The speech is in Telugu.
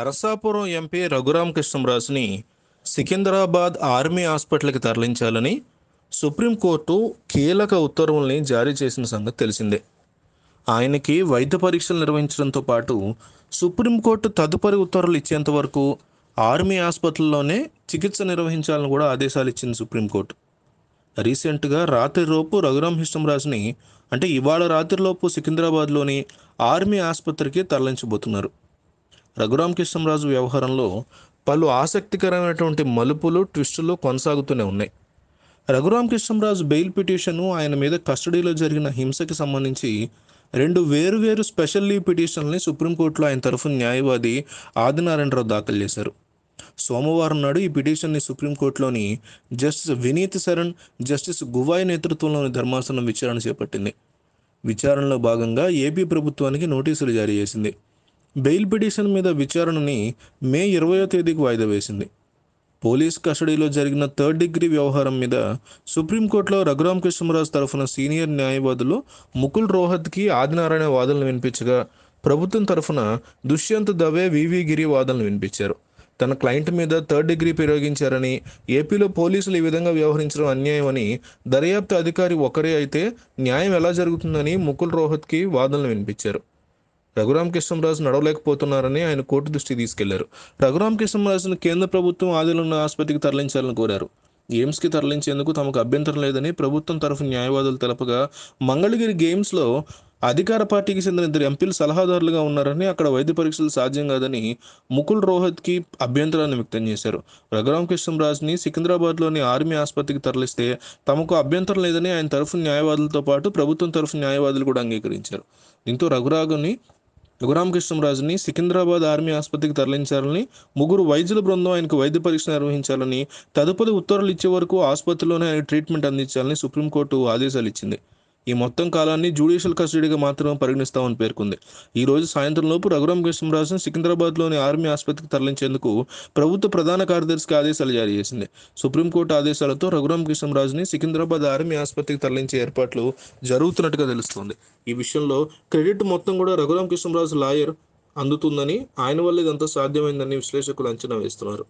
నరసాపురం ఎంపీ రఘురామ్ కృష్ణరాజుని సికింద్రాబాద్ ఆర్మీ హాస్పిటల్కి తరలించాలని సుప్రీంకోర్టు కీలక ఉత్తర్వుల్ని జారీ చేసిన సంగతి తెలిసిందే ఆయనకి వైద్య పరీక్షలు నిర్వహించడంతో పాటు సుప్రీంకోర్టు తదుపరి ఉత్తర్వులు ఇచ్చేంత వరకు ఆర్మీ ఆసుపత్రిలోనే చికిత్స నిర్వహించాలని కూడా ఆదేశాలు ఇచ్చింది సుప్రీంకోర్టు రీసెంట్గా రాత్రిలోపు రఘురామ్ కృష్ణరాజుని అంటే ఇవాళ రాత్రిలోపు సికింద్రాబాద్లోని ఆర్మీ ఆసుపత్రికి తరలించబోతున్నారు రఘురామ్ కృష్ణంరాజు వ్యవహారంలో పలు ఆసక్తికరమైనటువంటి మలుపులు ట్విస్టులు కొనసాగుతూనే ఉన్నాయి రఘురామ్ రఘురామకృష్ణరాజు బెయిల్ పిటిషను ఆయన మీద కస్టడీలో జరిగిన హింసకి సంబంధించి రెండు వేరువేరు స్పెషల్ లీవ్ పిటిషన్లని సుప్రీంకోర్టులో ఆయన తరఫున న్యాయవాది ఆదినారాయణరావు దాఖలు చేశారు సోమవారం నాడు ఈ పిటిషన్ని సుప్రీంకోర్టులోని జస్టిస్ వినీత్ శరణ్ జస్టిస్ గువాయ్ నేతృత్వంలోని ధర్మాసనం విచారణ చేపట్టింది విచారణలో భాగంగా ఏపీ ప్రభుత్వానికి నోటీసులు జారీ చేసింది బెయిల్ పిటిషన్ మీద విచారణని మే ఇరవయో తేదీకి వాయిదా వేసింది పోలీస్ కస్టడీలో జరిగిన థర్డ్ డిగ్రీ వ్యవహారం మీద సుప్రీంకోర్టులో రఘురామ్ కృష్ణరాజు తరఫున సీనియర్ న్యాయవాదులు ముకుల్ రోహత్కి ఆదినారాయణ వాదనలు వినిపించగా ప్రభుత్వం తరఫున దుష్యంత్ దవే వివి గిరి వాదనలు వినిపించారు తన క్లయింట్ మీద థర్డ్ డిగ్రీ ప్రయోగించారని ఏపీలో పోలీసులు ఈ విధంగా వ్యవహరించడం అన్యాయమని దర్యాప్తు అధికారి ఒకరే అయితే న్యాయం ఎలా జరుగుతుందని ముకుల్ రోహత్కి వాదనలు వినిపించారు రఘురామ కృష్ణరాజు నడవలేకపోతున్నారని ఆయన కోర్టు దృష్టికి తీసుకెళ్లారు రఘురామ కృష్ణరాజును కేంద్ర ప్రభుత్వం ఆదిలో ఉన్న ఆసుపత్రికి తరలించాలని కోరారు గేమ్స్కి తరలించేందుకు తమకు అభ్యంతరం లేదని ప్రభుత్వం తరఫు న్యాయవాదులు తెలపగా మంగళగిరి గేమ్స్లో అధికార పార్టీకి చెందిన ఇద్దరు ఎంపీలు సలహాదారులుగా ఉన్నారని అక్కడ వైద్య పరీక్షలు సాధ్యం కాదని ముకుల్ రోహత్కి అభ్యంతరాన్ని వ్యక్తం చేశారు రఘురామకృష్ణరాజుని సికింద్రాబాద్లోని ఆర్మీ ఆసుపత్రికి తరలిస్తే తమకు అభ్యంతరం లేదని ఆయన తరఫు న్యాయవాదులతో పాటు ప్రభుత్వం తరఫు న్యాయవాదులు కూడా అంగీకరించారు దీంతో రఘురాగుని రఘురామకృష్ణరాజుని సికింద్రాబాద్ ఆర్మీ ఆసుపత్రికి తరలించాలని ముగ్గురు వైద్యుల బృందం ఆయనకు వైద్య పరీక్ష నిర్వహించాలని తదుపరి ఉత్తర్వులు ఇచ్చే వరకు ఆసుపత్రిలోనే ఆయన ట్రీట్మెంట్ అందించాలని సుప్రీంకోర్టు ఆదేశాలు ఇచ్చింది ఈ మొత్తం కాలాన్ని జ్యుడిషియల్ కస్టడీగా మాత్రమే పరిగణిస్తామని పేర్కొంది ఈ రోజు సాయంత్రం లోపు రఘురామ కృష్ణరాజును సికింద్రాబాద్లోని ఆర్మీ ఆసుపత్రికి తరలించేందుకు ప్రభుత్వ ప్రధాన కార్యదర్శికి ఆదేశాలు జారీ చేసింది సుప్రీంకోర్టు ఆదేశాలతో రఘురామ కృష్ణరాజుని సికింద్రాబాద్ ఆర్మీ ఆసుపత్రికి తరలించే ఏర్పాట్లు జరుగుతున్నట్టుగా తెలుస్తోంది ఈ విషయంలో క్రెడిట్ మొత్తం కూడా రఘురామ కృష్ణరాజు లాయర్ అందుతుందని ఆయన వల్ల ఇదంతా సాధ్యమైందని విశ్లేషకులు అంచనా వేస్తున్నారు